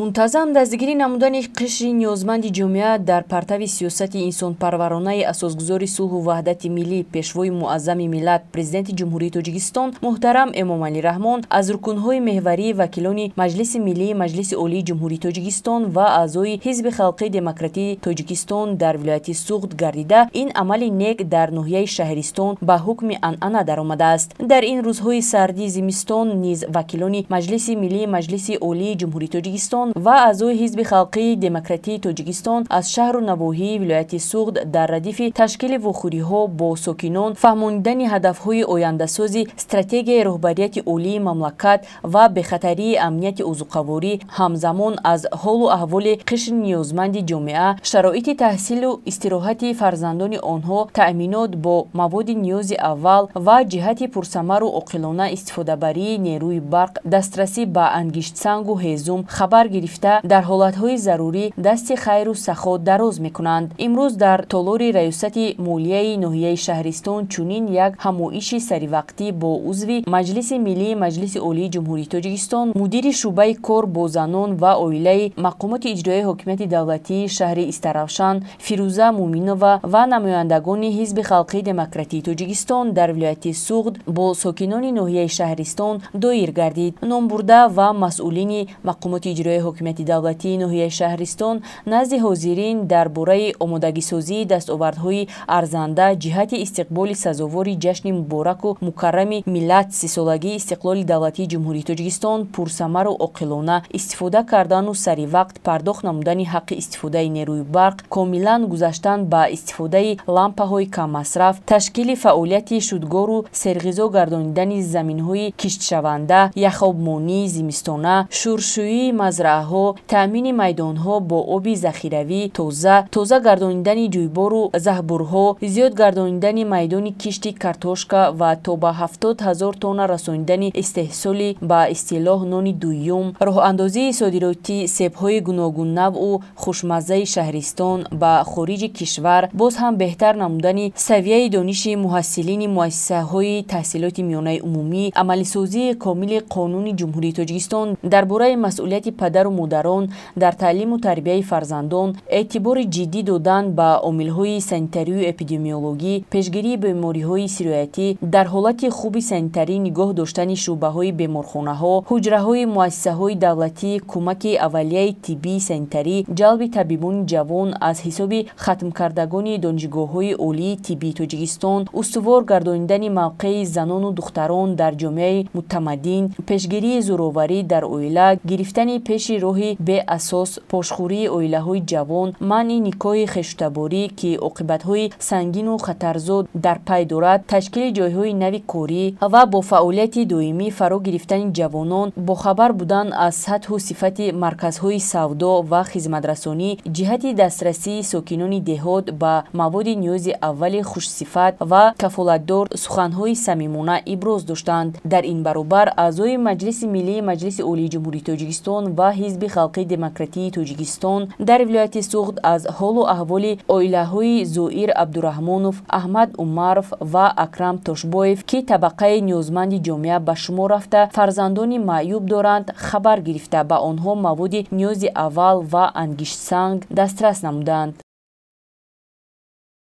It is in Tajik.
мунтазам дастгирӣ намудани қишри ниёзманди ҷомеа дар партави сиёсати инсонпарваронаи асосгузори сулҳу ваҳдати миллӣ пешвои муаззами миллат президенти ҷумҳурии тоҷикистон муҳтарам эмомалӣ раҳмон аз рукунҳои меҳварии вакилони маҷлиси миллии маҷлиси олии ҷумҳурии тоҷикистон ва аъзои ҳизби халқии демократии тоҷикистон дар вилояти суғд гардида ин амали нек дар ноҳияи шаҳристон ба ҳукми анъана даромадааст дар ин рӯзҳои сардии зимистон низ вакилони маҷлиси миллии маҷлиси олии ҷумҳурии тоҷикистон тоҷикистон ва аъзои ҳизби халқии демократии тоҷикистон аз шаҳру навоҳии вилояти суғд дар радифи ташкили вохӯриҳо бо сокинон фаҳмонидани ҳадафҳои ояндасози стратегияи роҳбарияти олии мамлакат ва бехатарии амнияти узуқаворӣ ҳамзамон аз ҳолу аҳволи қишри ниёзманди ҷомеа шароити таҳсилу истироҳати фарзандони онҳо таъминот бо маводи ниёзи аввал ва ҷиҳати пурсамару оқилона истифодабарии нерӯи барқ дастрасӣ ба ангиштсангу ҳезум хабар гирифта дар ҳолатҳои зарурӣ дасти хайру сахо дароз мекунанд имрӯз дар толори раёсати молияи ноҳияи шаҳристон чунин як ҳамоиши саривақтӣ бо узви маҷлиси миллии маҷлиси олии ҷумҳурии тоҷикистон мудири шӯъбаи кор бо занон ва оилаи мақомоти иҷрои ҳокимияти давлатии шаҳри истаравшан фирӯза муминова ва намояндагони ҳизби халқии демократии тоҷикистон дар вилояти суғд бо сокинони ноҳияи шаҳристон доир гардид ном бурда ва масъулини мақомоти иҷрои ҳокимияти давлатии ноҳияи шаҳристон назди ҳозирин дар бораи омодагисозии дастовардҳои арзанда ҷиҳати истиқболи сазовори ҷашни мубораку мукарами миллат сисолагии истиқлоли давлатии ҷумҳурии тоҷикистон пурсамару оқилона истифода кардану саривақт пардохт намудани ҳаққи истифодаи нерӯи барқ комилан гузаштан ба истифодаи лампаҳои каммасраф ташкили фаъолияти шудгору серғизо гардонидани заминҳои киштшаванда яхобмонӣ зимистона шуршӯии мазра دره تامین میدان ها با آب ذخیروی توزه توزه گردانیدن جویبار و زهبور ها زیاد گردانیدن میدان کشتی کارتوشکا و تا به 70 هزار تن رسانیدن استحصالی با استیلاح نان دویوم راه اندازی صادراتی سیب های گوناگون نو و خوشمزه شهرستان با خارج کشور باز هم بهتر نمودن سویه دانش محصلین مؤسسه های تحصیلات میانه عمومی عملی سازی کامل قانون جمهوری تاجیکستان درباره مسئولیت پدر падару модарон дар таълиму тарбияи фарзандон эътибори ҷиддӣ додан ба омилҳои санитарию эпидемиологӣ пешгирии бемориҳои сироятӣ дар ҳолати хуби санитарӣ нигоҳ доштани шӯъбаҳои беморхонаҳо ҳуҷраҳои муассисаҳои давлатӣ кӯмаки аввалияи тиббии санитарӣ ҷалби табибони ҷавон аз ҳисоби хатмкардагони донишгоҳҳои олии тиббии тоҷикистон устувор гардонидани мавқеи занону духтарон дар ҷомеаи мутамаддин пешгирии зӯроварӣ дар оила гирифтани пеш ҷӯсташи роҳи беасос пошхӯрии оилаҳои ҷавон манъи никоҳи хештаборӣ ки оқибатҳои сангину хатарзод дар пай дорад ташкили ҷойҳои нави корӣ ва бо фаъолияти доимӣ фаро гирифтани ҷавонон бохабар будан аз сатҳу сифати марказҳои савдо ва хизматрасонӣ ҷиҳати дастрасии сокинони деҳот ба маводи ниёзи аввали хушсифат ва кафолатдор суханҳои самимона иброз доштанд дар ин баробар аъзои маҷлиси миллии маҷлиси олиҷумҳури тоҷикистон ва ҳизби халқии демократии тоҷикистон дар вилояти суғд аз ҳолу аҳволи оилаҳои зоир абдураҳмонов аҳмад умаров ва акрам тошбоев ки табақаи ниёзманди ҷомеа ба шумор рафта фарзандони маъюб доранд хабар гирифта ба онҳо маводи ниёзи аввал ва ангиштсанг дастрас намуданд